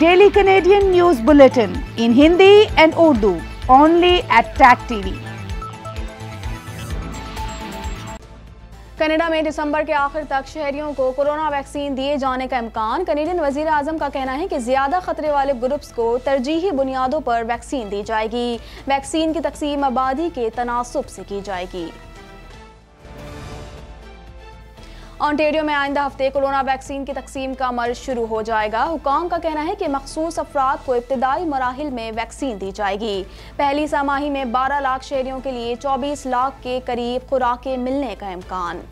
Daily Canadian news bulletin in Hindi and Urdu only at tag TV Canada में दिसंबर के आखिर तक शहरियों को कोरोना वैक्सीन दिए जाने का इम्कान कनेडियन वजीर आजम का कहना है कि ज़्यादा खतरे वाले ग्रुप्स को तरजीही बुनियादों पर वैक्सीन दी जाएगी वैक्सीन की तकसीम आबादी के तनासब से की जाएगी ऑनटेरियो में आइंदा हफ्ते कोरोना वैक्सीन की तकसीम का अमल शुरू हो जाएगा हुकाम का कहना है कि मखसूस अफराद को इब्तदाई मराहल में वैक्सीन दी जाएगी पहली सामाही में 12 लाख शहरियों के लिए 24 लाख के करीब खुराकें मिलने का इम्कान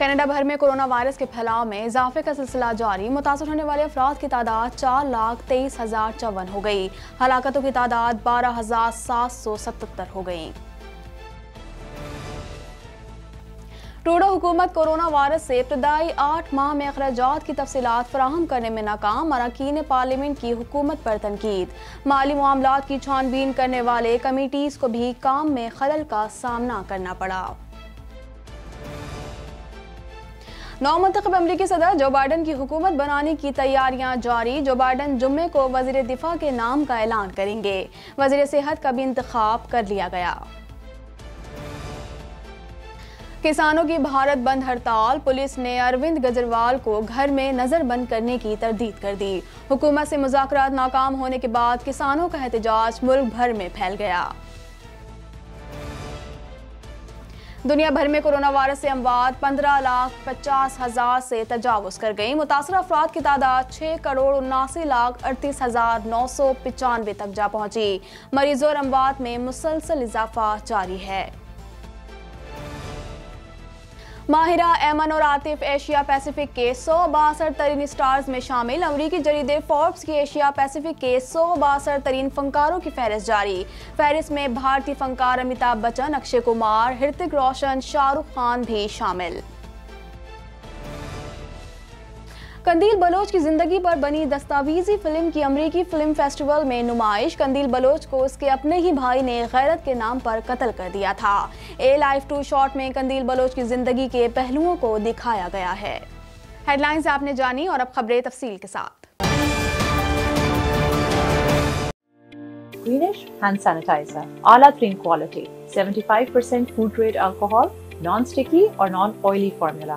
कनाडा भर में कोरोना वायरस के फैलाव में इजाफे का सिलसिला जारी मुतासर होने वाले अफराद की तादाद चार लाख तेईस हज़ार चौवन हो गई हलाकतों की तादाद बारह हज़ार सात सौ सतहत्तर हो गई ट्रूडो हुकूमत कोरोना वायरस से इब्तदाई आठ माह में अखराज की तफसीत फ्राहम करने में नाकाम अरकान पार्लियामेंट की हुकूमत पर तनकीद माली मामला की छानबीन करने वाले कमेटीज़ को भी काम में खलल का सामना करना पड़ा नौ मंतब अमरीकी सदर जो बाइडन की हुकूमत बनाने की तैयारियां जारी जो बाइडन जुम्मे को वजीर दिफा के नाम का ऐलान करेंगे वजीर सेहत का भी इंतखब कर लिया गया किसानों की भारत बंद हड़ताल पुलिस ने अरविंद गजरवाल को घर में नजर बंद करने की तरदीद कर दी हुकूमत से मुजाकर नाकाम होने के बाद किसानों का एहतजाज मुल्क भर में फैल गया दुनिया भर में कोरोना वायरस से अमवात पंद्रह लाख पचास हज़ार से तजावज़ कर गई मुतासर अफराद की तादाद छह करोड़ उन्नासी लाख अड़तीस हज़ार नौ सौ पचानवे तक जा पहुंची मरीजों और अमवात में मुसलसल इजाफा जारी है माहिरा एमन और आतिफ एशिया पैसिफिक के सौ बासठ तरीन स्टार्स में शामिल अमरीकी जरीदे फोर्ब्स की एशिया पैसिफिक के सौ बासठ तरीन फनकारों की फहरिस्त जारी फहरिस्त में भारतीय फनकार अमिताभ बच्चन अक्षय कुमार हृतिक रोशन शाहरुख खान भी शामिल कंदील बलोच की जिंदगी पर बनी दस्तावेजी फिल्म की अमरीकी फिल्म फेस्टिवल में नुमाइश कंदील बलोच को उसके अपने ही भाई ने गैरत के नाम पर कत्ल कर दिया था ए लाइफ टू शॉर्ट में कंदील बलोच की जिंदगी के पहलुओं को दिखाया गया है हेडलाइंस आपने जानी और अब खबरें तफसील के साथ greenish hand sanitizer, ala Clean quality, 75% food grade alcohol, non-sticky or non-oily formula.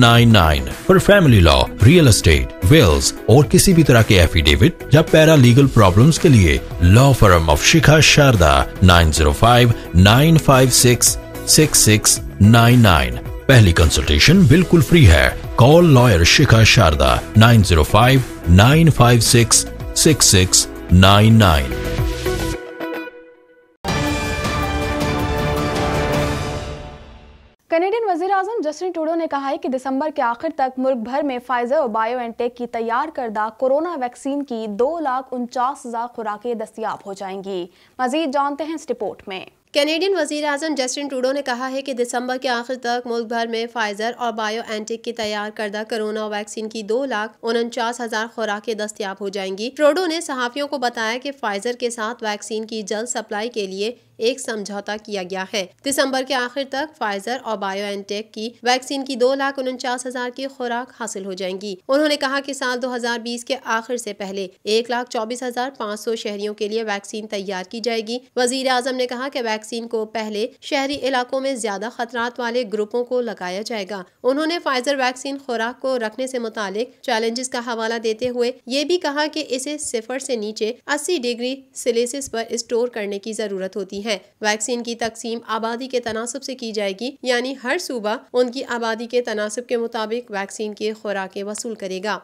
For family law real estate wills और किसी भी तरह के एफिडेविट या पैरा लीगल प्रॉब्लम के लिए law forum of Shikha Sharda nine zero five nine five six six six nine nine पहली consultation बिल्कुल फ्री है call lawyer Shikha Sharda nine zero five nine five six six six nine nine वजीरम Justin टूडो ने कहा है कि दिसंबर के आखिर तक मुल्क भर में फाइजर और बायो एनटेक की तैयार करदा कोरोना वैक्सीन की दो लाख उनचास हज़ार खुराकें दस्तियाब हो जाएंगी मजीद जानते हैं इस रिपोर्ट में कैनेडियन वजीर अजम जस्टिन टूडो ने कहा है कि दिसंबर के आखिर तक मुल्क भर में फाइजर और बायो एंटिक की तैयार करदा कोरोना वैक्सीन की दो लाख उनचास हजार खुराकें दस्तियाब हो जाएंगी ट्रूडो ने सहाफियों को बताया कि फाइजर के साथ वैक्सीन की जल्द सप्लाई के लिए एक समझौता किया गया है दिसंबर के आखिर तक फाइजर और बायो की वैक्सीन की दो लाख उनचास हजार की खुराक हासिल हो जाएंगी उन्होंने कहा कि साल 2020 के आखिर से पहले एक लाख चौबीस हजार पाँच सौ शहरियों के लिए वैक्सीन तैयार की जाएगी वजीर आजम ने कहा कि वैक्सीन को पहले शहरी इलाकों में ज्यादा खतरात वाले ग्रुपों को लगाया जाएगा उन्होंने फाइजर वैक्सीन खुराक को रखने से मुतालिक चैलेंजेस का हवाला देते हुए ये भी कहा कि इसे सिफर से नीचे अस्सी डिग्री सेल्सियस पर स्टोर करने की जरूरत होती है है वैक्सीन की तकसीम आबादी के तनासब से की जाएगी यानी हर सूबा उनकी आबादी के तनासब के मुताबिक वैक्सीन की खुराकें वसूल करेगा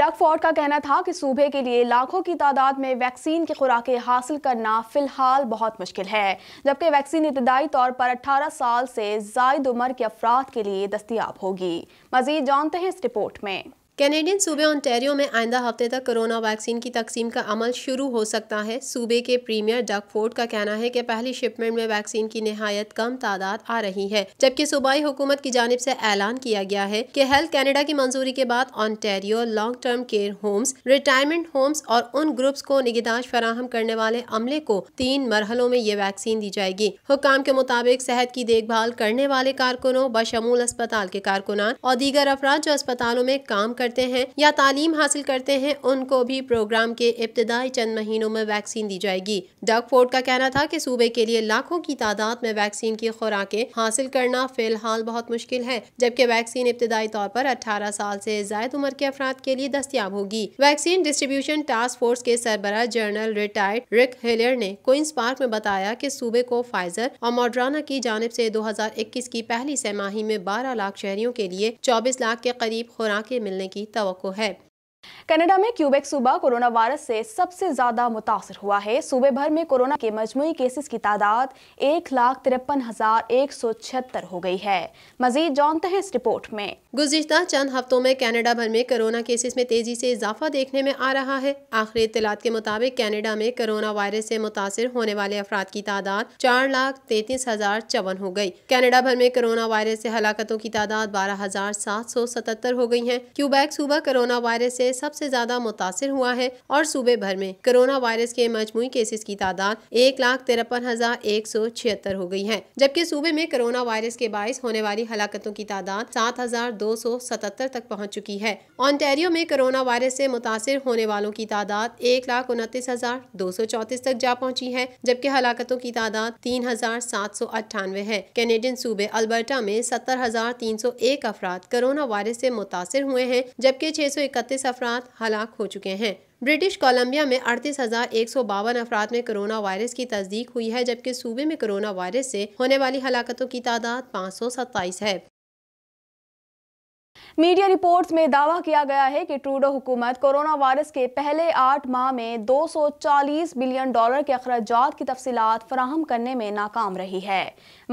डग फोर्ड का कहना था कि सूबे के लिए लाखों की तादाद में वैक्सीन की खुराकें हासिल करना फ़िलहाल बहुत मुश्किल है जबकि वैक्सीन इब्तदाई तौर पर 18 साल से जायद उम्र के अफराद के लिए दस्तियाब होगी मजीद जानते हैं इस रिपोर्ट में कैनेडियन सूबे ओंटेरियो में आइंदा हफ्ते तक कोरोना वैक्सीन की तकसीम का अमल शुरू हो सकता है सूबे के प्रीमियर डक फोर्ड का कहना है कि पहली शिपमेंट में वैक्सीन की नहायत कम तादाद आ रही है जबकि सूबाई हुकूमत की जानब से ऐलान किया गया है कि हेल्थ कैनेडा की मंजूरी के बाद Ontario long term care homes retirement homes और उन ग्रुप्स को निगदाश फराहम करने वाले अमले को तीन मरहलों में ये वैक्सीन दी जाएगी हुकाम के मुताबिक सेहत की देखभाल करने वाले कारकुनों बशमूल अस्पताल के कारकुनान और दीगर अफराज जो अस्पतालों में काम कर करते हैं या तालीम हासिल करते हैं उनको भी प्रोग्राम के इब्तदाई चंद महीनों में वैक्सीन दी जाएगी डग फोर्ड का कहना था कि सूबे के लिए लाखों की तादाद में वैक्सीन की खुराकें हासिल करना फिलहाल बहुत मुश्किल है जबकि वैक्सीन इब्तदाई तौर पर अठारह साल से जायद उम्र के अफराद के लिए दस्तियाब होगी वैक्सीन डिस्ट्रीब्यूशन टास्क फोर्स के सरबरा जनरल रिटायर्ड रिक हिलर ने क्विंस पार्क में बताया की सूबे को फाइजर और मॉड्राना की जानब ऐसी दो हजार इक्कीस की पहली सहमाही में बारह लाख शहरियों के लिए चौबीस लाख के करीब खुराकें मिलने की तो है कनाडा में क्यूबेक सूबा कोरोना वायरस से सबसे ज्यादा मुतासर हुआ है सूबे भर में कोरोना के मजमू केसेस की तादाद एक लाख तिरपन हजार एक सौ छिहत्तर हो गई है मजीद जानते हैं इस रिपोर्ट में गुजशत चंद हफ्तों में कनाडा भर में कोरोना केसेस में तेजी से इजाफा देखने में आ रहा है आखिरी इतलात के मुताबिक कनाडा में कोरोना वायरस से मुतासर होने वाले अफराद की तादाद चार लाख तैतीस हजार चौवन हो गई कनाडा भर में कोरोना वायरस से हलाकतों की तादाद बारह हजार सात सौ सतहत्तर हो गई है क्यूबैक सूबा कोरोना वायरस से सबसे ज्यादा मुतासर हुआ है और सूबे भर में कोरोना वायरस के मजमू केसेस की तादाद एक लाख तिरपन हजार एक सौ छिहत्तर हो गई है जबकि सूबे में कोरोना वायरस के बायस होने वाली हलाकतों की तादाद सात हजार दो सौ सतहत्तर तक पहुँच चुकी है ऑनटेरियो में कोरोना वायरस ऐसी मुतासर होने वालों की तादाद एक लाख उनतीस हजार दो सौ चौतीस तक जा पहुँची है जबकि हलाकतों की तादाद तीन हजार सात सौ अट्ठानवे है कैनेडियन सूबे अल्बर्टा में सत्तर हजार तीन सौ एक अफराद कोरोना वायरस ऐसी मुतासर हुए हैं जबकि छह सौ इकतीस अफराद अफराद हलाक हो चुके हैं ब्रिटिश कोलंबिया में अड़तीस हज़ार एक सौ बावन अफराद में कोरोना वायरस की तस्दीक हुई है जबकि सूबे में कोरोना वायरस से होने वाली हलाकतों की तादाद पाँच सौ सत्ताईस है मीडिया रिपोर्ट्स में दावा किया गया है कि ट्रूडो हुकूमत कोरोना वायरस के पहले आठ माह में 240 बिलियन डॉलर के अखराज की तफसीत फराहम करने में नाकाम रही है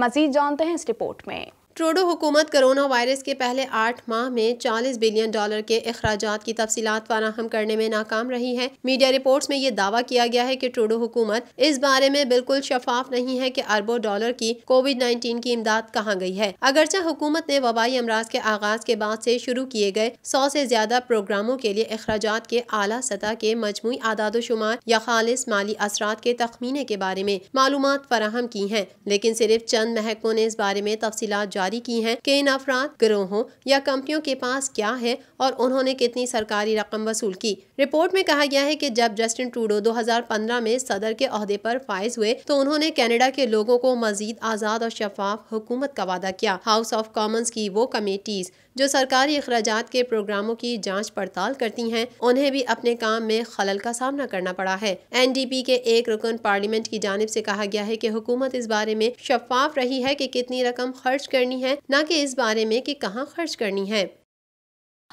मजीद जानते हैं इस रिपोर्ट में ट्रोडो हुकूमत करोना वायरस के पहले आठ माह में चालीस बिलियन डॉलर के अखराज की तफसीत फराहम करने में नाकाम रही है मीडिया रिपोर्ट में ये दावा किया गया है की ट्रोडो हुकूमत इस बारे में बिल्कुल शफाफ नहीं है की अरबों डॉलर की कोविड नाइन्टीन की इमदाद कहाँ गई है अगरचे हुकूमत ने वबाई अमराज के आगाज के बाद ऐसी शुरू किए गए सौ ऐसी ज्यादा प्रोग्रामों के लिए अखराज के आला सतह के मजमू आदाद शुमार या खालिश माली असरा के तखमीने के बारे में मालूम फराहम की है लेकिन सिर्फ चंद महकों ने इस बारे में तफसीत जारी की हैं कि इन अफराद ग्रोहों या कंपनियों के पास क्या है और उन्होंने कितनी सरकारी रकम वसूल की रिपोर्ट में कहा गया है कि जब जस्टिन ट्रूडो 2015 में सदर के अहदे पर फायज हुए तो उन्होंने कनाडा के लोगों को मजीद आज़ाद और शफाफ हुकूमत का वादा किया हाउस ऑफ कॉमन्स की वो कमेटीज जो सरकारी अखराज के प्रोग्रामों की जाँच पड़ताल करती हैं उन्हें भी अपने काम में खलल का सामना करना पड़ा है एन डी पी के एक रुकन पार्लियामेंट की जानब ऐसी कहा गया है की हुकूमत इस बारे में शफाफ रही है की कि कितनी रकम खर्च करनी है न की इस बारे में की कहाँ खर्च करनी है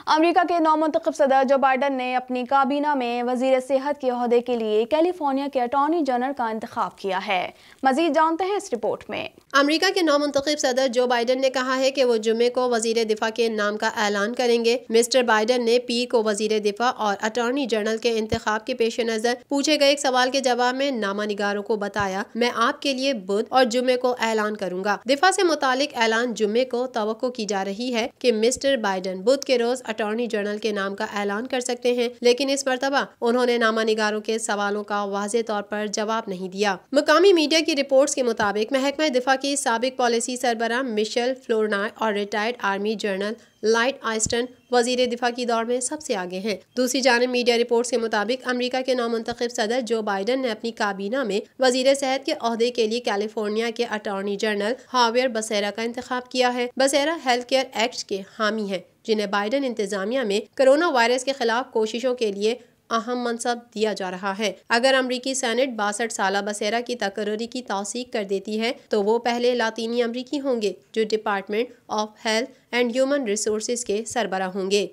अमेरिका के नौ मंतखब सदर जो बाइडन ने अपनी काबीना में वजीर सेहत के अहदे के लिए कैलिफोर्निया के अटॉर्नी जनरल का इंतजाम किया है मजीद जानते हैं इस रिपोर्ट में अमेरिका के नौ मंतखब सदर जो बाइडन ने कहा है कि वो जुमे को वजीर दिफा के नाम का ऐलान करेंगे मिस्टर बाइडन ने पीर को वजीर दिफा और अटॉर्नी जनरल के इंतखब के पेश नज़र पूछे गए एक सवाल के जवाब में नामा निगारों को बताया मैं आपके लिए बुध और जुमे को ऐलान करूँगा दिफा ऐसी मुतालिक ऐलान जुमे को तो की जा रही है की मिस्टर बाइडन बुध के रोज अटॉर्नी जनरल के नाम का ऐलान कर सकते हैं लेकिन इस मरतबा उन्होंने नामा निगारों के सवालों का वाज तौर पर जवाब नहीं दिया मकामी मीडिया की रिपोर्ट के मुताबिक महकमा दिफा की सबक पॉलिसी सरबरा मिशल फ्लोरना और retired army general Lloyd Austin वजीर दिफा की दौड़ में सबसे आगे हैं दूसरी जानब मीडिया रिपोर्ट्स के मुताबिक अमेरिका के नामंतखब सदर जो बाइडन ने अपनी काबीना में वजीर सेहत के अहदे के लिए कैलिफोर्निया के अटॉर्नी जनरल हावियर बसेरा का इंतखब किया है बसेरा हेल्थ केयर एक्ट के हामी है जिन्हें बाइडन इंतजामिया में कोरोना वायरस के खिलाफ कोशिशों के लिए अहम मनसब दिया जा रहा है अगर अमरीकी सैनेट बासठ साल बसेरा की तकरी की तोसीक कर देती है तो वो पहले लातीनी अमरीकी होंगे जो department of health and human resource के सरबरा होंगे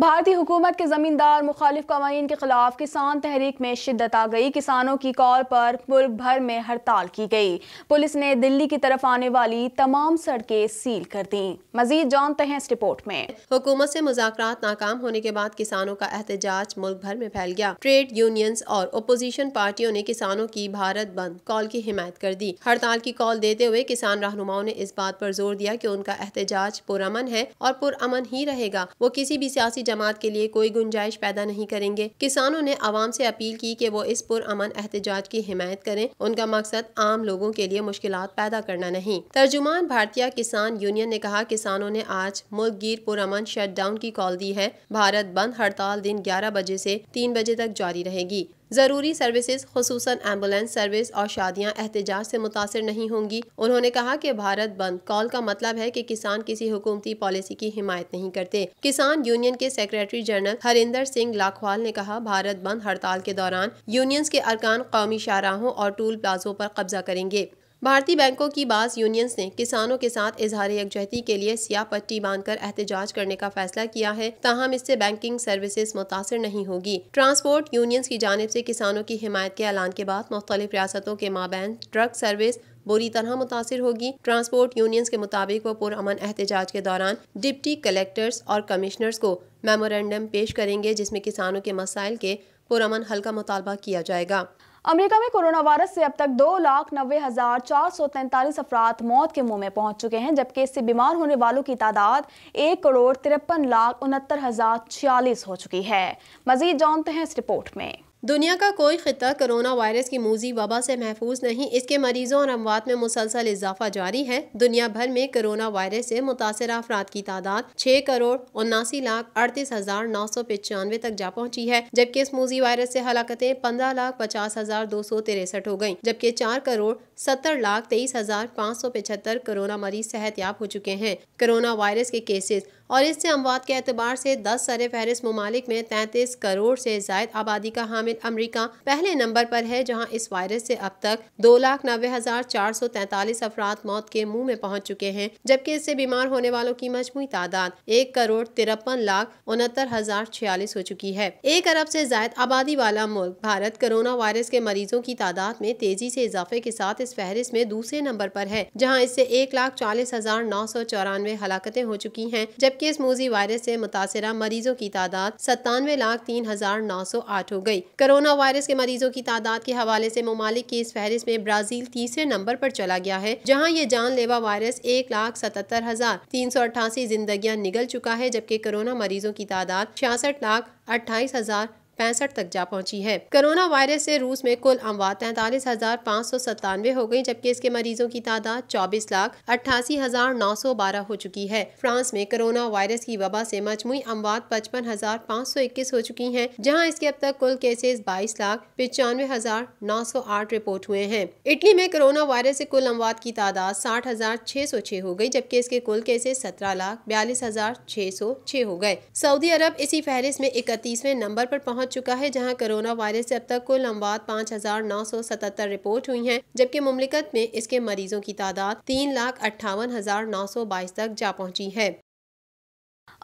भारतीय हुकूमत के ज़मींदार मुखालिफ कवानीन के खिलाफ किसान तहरीक में शिद्दत आ गई किसानों की कॉल पर मुल्क भर में हड़ताल की गई पुलिस ने दिल्ली की तरफ आने वाली तमाम सड़कें सील कर दी मजीद जानते हैं इस रिपोर्ट में हुकूमत से मुजाक नाकाम होने के बाद किसानों का एहतजाज मुल्क भर में फैल गया ट्रेड यूनियंस और अपोजिशन पार्टियों ने किसानों की भारत बंद कॉल की हिमायत कर दी हड़ताल की कॉल देते हुए किसान रहनुमाओं ने इस बात पर जोर दिया की उनका एहतजाज पुरमन है और पुरमन ही रहेगा वो किसी भी सियासी जमात के लिए कोई गुंजाइश पैदा नहीं करेंगे किसानों ने आवाम से अपील की कि वो इस पुरअमन एहतजाज की हिमायत करें उनका मकसद आम लोगों के लिए मुश्किल पैदा करना नहीं तर्जुमान भारतीय किसान यूनियन ने कहा किसानों ने आज मुल्क गिर पुरअमन शट डाउन की कॉल दी है भारत बंद हड़ताल दिन ग्यारह बजे ऐसी तीन बजे तक जारी रहेगी ज़रूरी सर्विसेज खसूस एम्बुलेंस सर्विस और शादियां एहतजाज से मुतासर नहीं होंगी उन्होंने कहा कि भारत बंद कॉल का मतलब है कि किसान किसी हुकूमती पॉलिसी की हिमायत नहीं करते किसान यूनियन के सेक्रेटरी जनरल हरिंदर सिंह लाखवाल ने कहा भारत बंद हड़ताल के दौरान यूनियंस के अरकान कौमी शाहराहों और टूल प्लाजों पर कब्जा करेंगे भारतीय बैंकों की बास यूनियंस ने किसानों के साथ इजहार यकजहती के लिए सिया पट्टी बांधकर एहतजाज करने का फैसला किया है ताहम इससे बैंकिंग सर्विसेज मुतासर नहीं होगी ट्रांसपोर्ट यूनियंस की जानब ऐसी किसानों की हिमायत के ऐलान के बाद मुख्तलिफ रियासतों के माबैन ट्रक सर्विस बुरी तरह मुतासर होगी ट्रांसपोर्ट यूनियंस के मुताबिक वो पुरमन एहतजाज के दौरान डिप्टी कलेक्टर्स और कमिश्नर्स को मेमोरेंडम पेश करेंगे जिसमें किसानों के मसाइल के पुरान हल का मुतालबा किया जाएगा अमेरिका में कोरोना वायरस से अब तक दो लाख नब्बे हजार चार सौ तैंतालीस अफराद मौत के मुंह में पहुंच चुके हैं जबकि इससे बीमार होने वालों की तादाद एक करोड़ तिरपन लाख उनहत्तर हजार छियालीस हो चुकी है मजीद जानते हैं इस रिपोर्ट में दुनिया का कोई खिता कोरोना वायरस की मूजी वबा से महफूज नहीं इसके मरीजों और अमवात में मुसलसल इजाफा जारी है दुनिया भर में कोरोना वायरस से मुतासर अफराद की तादाद छः करोड़ उन्नासी लाख अड़तीस हज़ार नौ सौ पचानवे तक जा पहुँची है जबकि इस मूजी वायरस से हलाकतें पंद्रह लाख पचास हज़ार दो सौ तिरसठ हो गयी जबकि चार करोड़ सत्तर लाख तेईस हज़ार पाँच सौ पिछहत्तर कोरोना मरीज सेहत याब हो चुके हैं कोरोना वायरस के केसेज और इससे अमवात के अतबार से दस सर फहरिस्त ममालिक में तैंतीस करोड़ से जायद आबादी का हामिल अमरीका पहले नंबर पर है जहाँ इस वायरस से अब तक दो लाख नब्बे हजार चार सौ तैतालीस अफराद मौत के मुंह में पहुँच चुके हैं जबकि इससे बीमार होने वालों की मजमू तादाद एक करोड़ तिरपन लाख उनहत्तर हजार छियालीस हो चुकी है एक अरब से जायद आबादी वाला मुल्क भारत कोरोना वायरस के मरीजों की तादाद में तेजी से इजाफे के साथ इस फहरिस्त में दूसरे नंबर पर है जहाँ इससे एक लाख चालीस हजार नौ सौ चौरानवे हलाकते हो चुकी हैं जब जबकि इस मोजी वायरस से मुतासर मरीजों की तादाद सत्तानवे लाख तीन हजार नौ सौ आठ हो गई कोरोना वायरस के मरीजों की तादाद के हवाले से ममालिक की इस फहरिस्त में ब्राजील तीसरे नंबर पर चला गया है जहाँ ये जानलेवा वायरस एक लाख सतहत्तर हजार तीन सौ अट्ठासी जिंदगियां निगल चुका है जबकि कोरोना मरीजों की तादाद छियासठ लाख अट्ठाईस हजार पैंसठ तक जा पहुंची है कोरोना वायरस से रूस में कुल अमवात तैतालीस हजार पाँच सौ सत्तानवे हो गई जबकि इसके मरीजों की तादाद चौबीस लाख अट्ठासी हजार नौ सौ बारह हो चुकी है फ्रांस में कोरोना वायरस की वबा ऐसी मजमू अमवात पचपन हजार पाँच सौ इक्कीस हो चुकी है जहाँ इसके अब तक कुल केसेस बाईस लाख पचानवे हजार नौ सौ आठ रिपोर्ट हुए हैं इटली में कोरोना वायरस ऐसी कुल अमवात की तादाद साठ हजार छह सौ छह हो गयी जबकि इसके कुल केसेस सत्रह लाख बयालीस हजार छह सौ छह हो गए सऊदी अरब इसी फहरिस्त में इकतीसवें नंबर आरोप पहुँच पहुंच चुका है जहां कोरोना वायरस से अब तक कुल अमवात पाँच हजार नौ सौ सतहत्तर रिपोर्ट हुई हैं जबकि मुमलिकत में इसके मरीजों की तादाद तीन लाख अट्ठावन हजार नौ सौ बाईस तक जा पहुंची है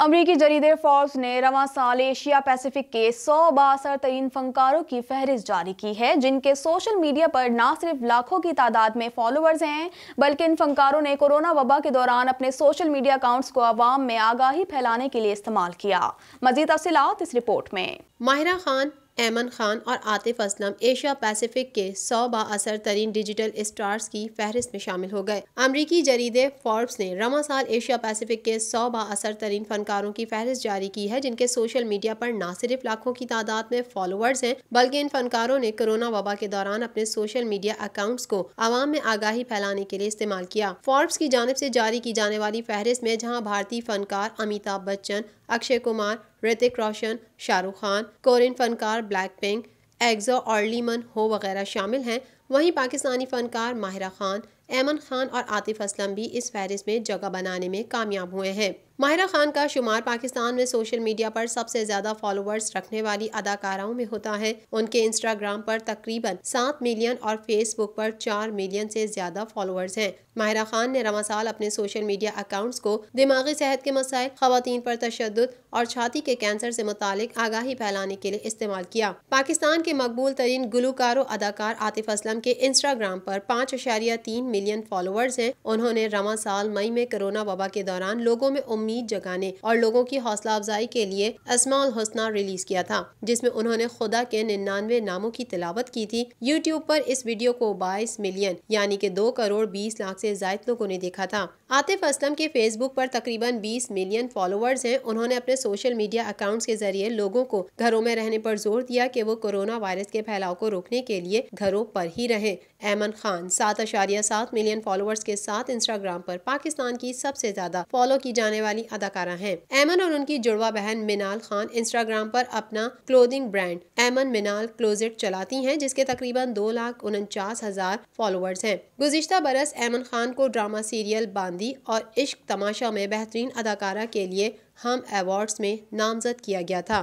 अमरीकी जरीदे फॉर्ब्स ने रवा साल एशिया पैसिफिक के सौ बासर तरीन फनकारों की फहरिस्त जारी की है जिनके सोशल मीडिया पर ना सिर्फ लाखों की तादाद में फॉलोअर्स हैं बल्कि इन फनकारों ने कोरोना वबा के दौरान अपने सोशल मीडिया अकाउंट्स को आवाम में आगाही फैलाने के लिए इस्तेमाल किया मजीद तफसीत इस रिपोर्ट में माहिरा खान एमन खान और आतिफ असलम एशिया पैसिफिक के सौ बासर तरीन डिजिटल स्टार्स की फहरिस्त में शामिल हो गए अमरीकी जरीदे फॉर्ब्स ने रवा साल एशिया पैसिफिक के सौ बासर तरीन फनकारों की फहरिस्त जारी की है जिनके सोशल मीडिया पर न सिर्फ लाखों की तादाद में फॉलोअर्स हैं बल्कि इन फनकारों ने कोरोना वबा के दौरान अपने सोशल मीडिया अकाउंट्स को आवाम में आगाही फैलाने के लिए इस्तेमाल किया फॉर्ब्स की जानब ऐसी जारी की जाने वाली फहरिस्त में जहाँ भारतीय फनकार अमिताभ बच्चन अक्षय कुमार ऋतिक रोशन शाहरुख खान कोरियन फनकार ब्लैक पिंक एग्जो और लीमन हो वगैरह शामिल हैं वहीं पाकिस्तानी फनकार माहिरा खान एमन खान और आतिफ असलम भी इस फहरिस्त में जगह बनाने में कामयाब हुए हैं माहिरा खान का शुमार पाकिस्तान में सोशल मीडिया पर सबसे ज्यादा फॉलोअर्स रखने वाली अदाकाराओं में होता है उनके इंस्टाग्राम पर तकरीबन सात मिलियन और फेसबुक पर चार मिलियन से ज्यादा फॉलोअर्स हैं माहिरा खान ने रवा साल अपने सोशल मीडिया अकाउंट्स को दिमागी सेहत के मसाइल खातन पर तशद और छाती के कैंसर से मुतालिक आगाही फैलाने के लिए इस्तेमाल किया पाकिस्तान के मकबूल तरीन गुलकार अदाकार आतिफ असलम के इंस्टाग्राम पर पाँच अशारिया तीन मिलियन फॉलोअर्स हैं उन्होंने रवा साल मई में कोरोना वबा के दौरान लोगों में उम्मीद उम्मीद जगाने और लोगों की हौसला अफजाई के लिए असमाल हसना रिलीज किया था जिसमें उन्होंने खुदा के निन्यानवे नामों की तिलावत की थी यूट्यूब पर इस वीडियो को बाईस मिलियन यानी कि दो करोड़ बीस लाख से जायद लोगों ने देखा था आतिफ असलम के फेसबुक पर तकरीबन 20 मिलियन फॉलोअर्स हैं उन्होंने अपने सोशल मीडिया अकाउंट्स के जरिए लोगों को घरों में रहने पर जोर दिया कि वो कोरोना वायरस के फैलाव को रोकने के लिए घरों पर ही रहें एमन खान सात अशारिया सात मिलियन फॉलोअर्स के साथ इंस्टाग्राम पर पाकिस्तान की सबसे ज्यादा फॉलो की जाने वाली अदाकारा है एमन और उनकी जुड़वा बहन मिनाल खान इंस्टाग्राम पर अपना क्लोदिंग ब्रांड एमन मिनाल क्लोजेट चलाती है जिसके तकरीबन दो लाख उनचास हजार फॉलोअर्स है गुजश्ता बरस एमन खान को ड्रामा सीरियल बांध गांधी और इश्क तमाशा में बेहतरीन अदाकारा के लिए हम अवार्ड्स में नामज़द किया गया था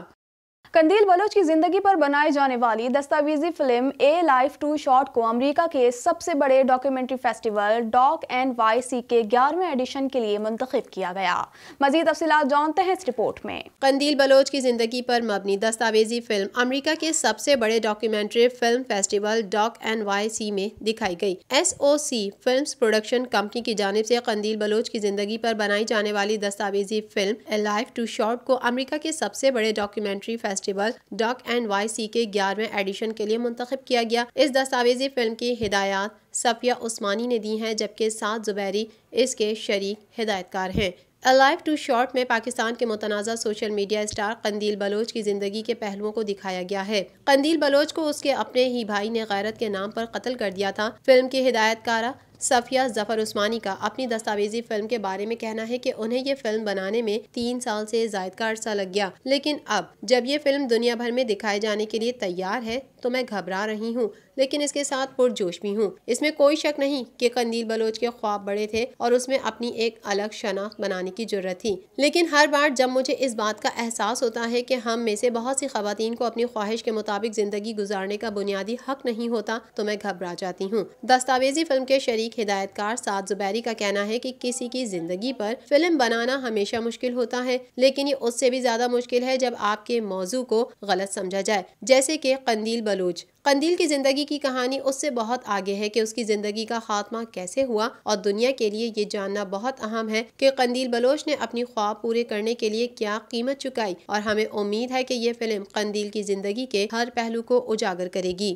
कंदील बलोच की जिंदगी पर बनाई जाने वाली दस्तावेजी film a life too short को अमेरिका के सबसे बड़े documentary festival doc N Y C के ग्यारहवें एडिशन के लिए मुंतखब किया गया मजीद तफसी जानते हैं इस रिपोर्ट में कंदील बलोच की जिंदगी पर मबनी दस्तावेजी फिल्म अमरीका के सबसे बड़े documentary film festival doc N Y C में दिखाई गई S O C film production company की जानब ऐसी कंदील बलोच की जिंदगी आरोप बनाई जाने वाली दस्तावेजी film a life too short को अमरीका के सबसे बड़े documentary festival festival doc N Y C के ग्यारहवें एडिशन के लिए मुंतब किया गया इस दस्तावेजी फिल्म की हिदायत सफिया उस्मानी ने दी है जबकि सात जुबैरी इसके शरीक हिदायतकार हैं अलाइव टू शॉर्ट में पाकिस्तान के मुतनाज़ा social media star Qandeel Baloch की ज़िंदगी के पहलुओं को दिखाया गया है कंदील बलोच को उसके अपने ही भाई ने गैरत के नाम पर कत्ल कर दिया था फिल्म की हिदायतकारा सफिया जफर उस्मानी का अपनी दस्तावेजी फिल्म के बारे में कहना है कि उन्हें ये फिल्म बनाने में तीन साल से जायद का अरसा लग गया लेकिन अब जब ये फिल्म दुनिया भर में दिखाए जाने के लिए तैयार है तो मैं घबरा रही हूँ लेकिन इसके साथ पुरजोश भी हूँ इसमें कोई शक नहीं कि कंदील बलोच के ख्वाब बड़े थे और उसमें अपनी एक अलग शनाख्त बनाने की जरूरत थी लेकिन हर बार जब मुझे इस बात का एहसास होता है कि हम में से बहुत सी खातन को अपनी ख्वाहिश के मुताबिक जिंदगी गुजारने का बुनियादी हक नहीं होता तो मैं घबरा जाती हूँ दस्तावेजी फिल्म के शरीक तहकीक हिदायतकार साद जुबैरी का कहना है कि किसी की ज़िंदगी पर फिल्म बनाना हमेशा मुश्किल होता है लेकिन ये उससे भी ज़्यादा मुश्किल है जब आपके मौजू को गलत समझा जाए जैसे कि कंदील बलूच कंदील की ज़िंदगी की कहानी उससे बहुत आगे है कि उसकी ज़िंदगी का खात्मा कैसे हुआ और दुनिया के लिए ये जानना बहुत अहम है कि कंदील बलोच ने अपनी ख्वाब पूरे करने के लिए क्या कीमत चुकाई और हमें उम्मीद है कि ये फिल्म कंदील की ज़िंदगी के हर पहलू को उजागर करेगी